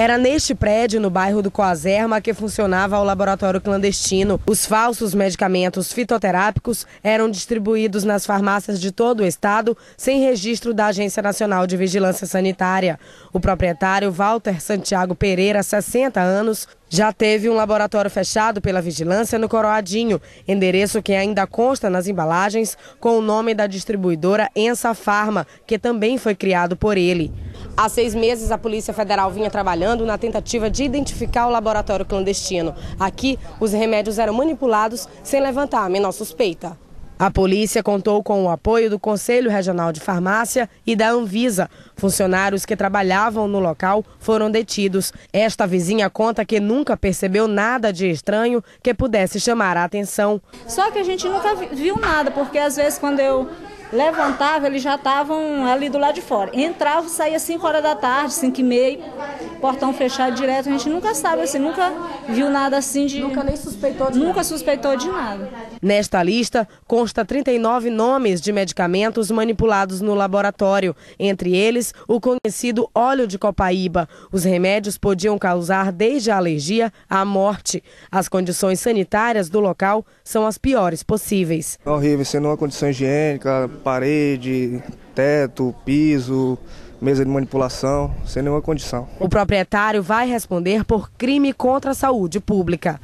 Era neste prédio, no bairro do Coazerma, que funcionava o laboratório clandestino. Os falsos medicamentos fitoterápicos eram distribuídos nas farmácias de todo o estado, sem registro da Agência Nacional de Vigilância Sanitária. O proprietário, Walter Santiago Pereira, 60 anos, já teve um laboratório fechado pela vigilância no Coroadinho, endereço que ainda consta nas embalagens com o nome da distribuidora Ensa Farma, que também foi criado por ele. Há seis meses, a Polícia Federal vinha trabalhando na tentativa de identificar o laboratório clandestino. Aqui, os remédios eram manipulados sem levantar a menor suspeita. A polícia contou com o apoio do Conselho Regional de Farmácia e da Anvisa. Funcionários que trabalhavam no local foram detidos. Esta vizinha conta que nunca percebeu nada de estranho que pudesse chamar a atenção. Só que a gente nunca viu nada, porque às vezes quando eu levantava, eles já estavam ali do lado de fora. Entrava, saía 5 horas da tarde, 5 e meia, portão fechado direto. A gente nunca sabe, assim, nunca viu nada assim de. Nunca nem suspeitou de Nunca nada. suspeitou de nada. Nesta lista, consta 39 nomes de medicamentos manipulados no laboratório, entre eles o conhecido óleo de copaíba. Os remédios podiam causar desde a alergia à morte. As condições sanitárias do local são as piores possíveis. É horrível, sendo é uma condição higiênica, parede, teto, piso, mesa de manipulação, sem nenhuma condição. O proprietário vai responder por crime contra a saúde pública.